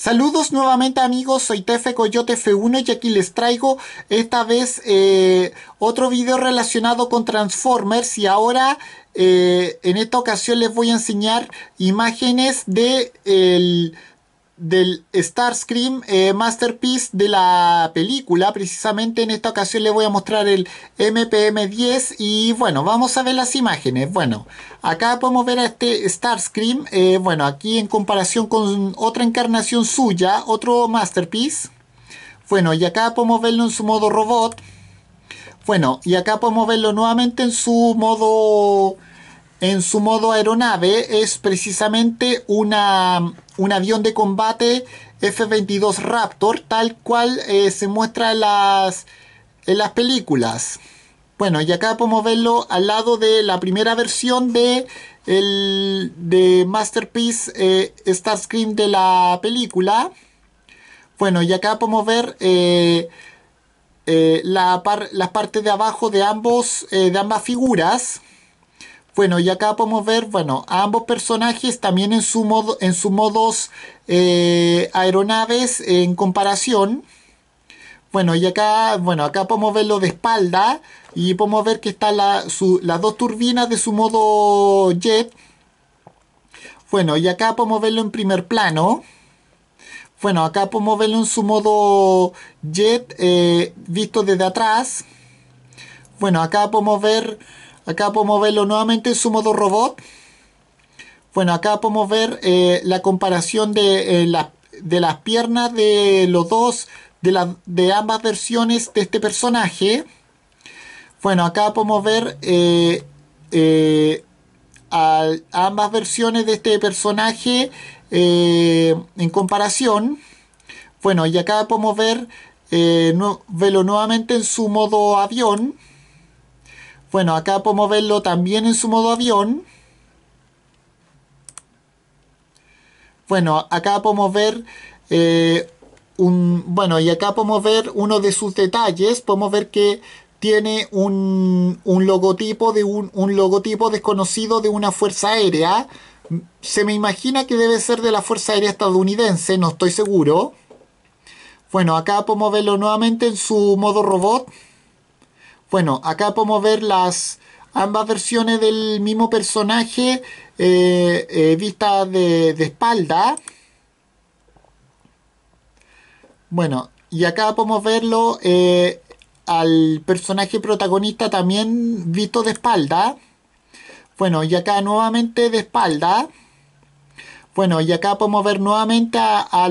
Saludos nuevamente amigos, soy Tefe Coyote F1 y aquí les traigo esta vez eh, otro video relacionado con Transformers y ahora eh, en esta ocasión les voy a enseñar imágenes de el del Starscream eh, Masterpiece de la película. Precisamente en esta ocasión le voy a mostrar el MPM-10 y bueno, vamos a ver las imágenes. Bueno, acá podemos ver a este Starscream, eh, bueno, aquí en comparación con otra encarnación suya, otro Masterpiece. Bueno, y acá podemos verlo en su modo robot. Bueno, y acá podemos verlo nuevamente en su modo... En su modo aeronave es precisamente una un avión de combate F-22 Raptor, tal cual eh, se muestra en las, en las películas. Bueno, y acá podemos verlo al lado de la primera versión de, el, de Masterpiece eh, Starscream de la película. Bueno, y acá podemos ver eh, eh, la, de abajo de, ambos, de ambas figuras. Bueno, y acá podemos ver, bueno, a ambos personajes también en, su modo, en sus modos eh, aeronaves en comparación. Bueno, y acá, bueno, acá podemos verlo de espalda y podemos ver que están la, las dos turbinas de su modo jet. Bueno, y acá podemos verlo en primer plano. Bueno, acá podemos verlo en su modo jet eh, visto desde atrás. Bueno, acá podemos ver Acá podemos verlo nuevamente en su modo robot. Bueno, acá podemos ver eh, la comparación eh, de, las piernas de los dos, de, ambas versiones de este personaje. Bueno, acá podemos ver eh, ambas versiones de este personaje en comparación. Bueno, y acá podemos ver, verlo nuevamente en su modo avión. Bueno, acá podemos verlo también en su modo avión. Bueno, acá podemos ver eh, un... Bueno, y acá podemos ver uno de sus detalles. Podemos ver que tiene un, logotipo de un, un, logotipo desconocido de una fuerza aérea. Se me imagina que debe ser de la Fuerza Aérea Estadounidense, no estoy seguro. Bueno, acá podemos verlo nuevamente en su modo robot. Bueno, acá podemos ver las ambas versiones del mismo personaje eh, eh, vista de, espalda. Bueno, y acá podemos verlo eh, al personaje protagonista también visto de espalda. Bueno, y acá nuevamente de espalda. Bueno, y acá podemos ver nuevamente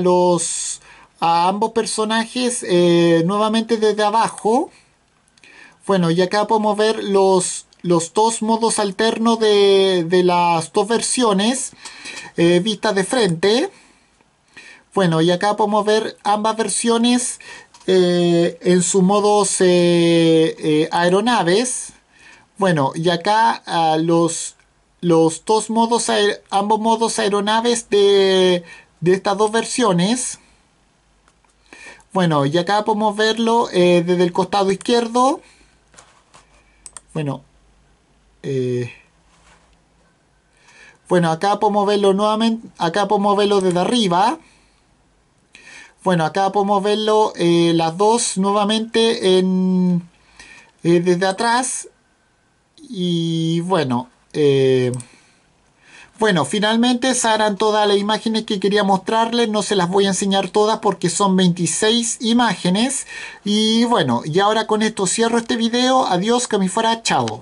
los a ambos personajes nuevamente desde abajo. Bueno, y acá podemos ver los, dos modos alternos de, las dos versiones eh, vista de frente. Bueno, y acá podemos ver ambas versiones eh, en sus modos eh, aeronaves. Bueno, y acá ah, los, dos modos, ambos modos aeronaves de, estas dos versiones. Bueno, y acá podemos verlo desde el costado izquierdo. Bueno, eh, bueno, acá podemos verlo nuevamente, acá podemos verlo desde arriba. Bueno, acá podemos verlo eh, las dos nuevamente en, eh, desde atrás. Y bueno, bueno, finalmente eran todas las imágenes que quería mostrarles, no se las voy a enseñar todas porque son 26 imágenes. Y bueno, y ahora con esto cierro este video, adiós, que me fuera, chao.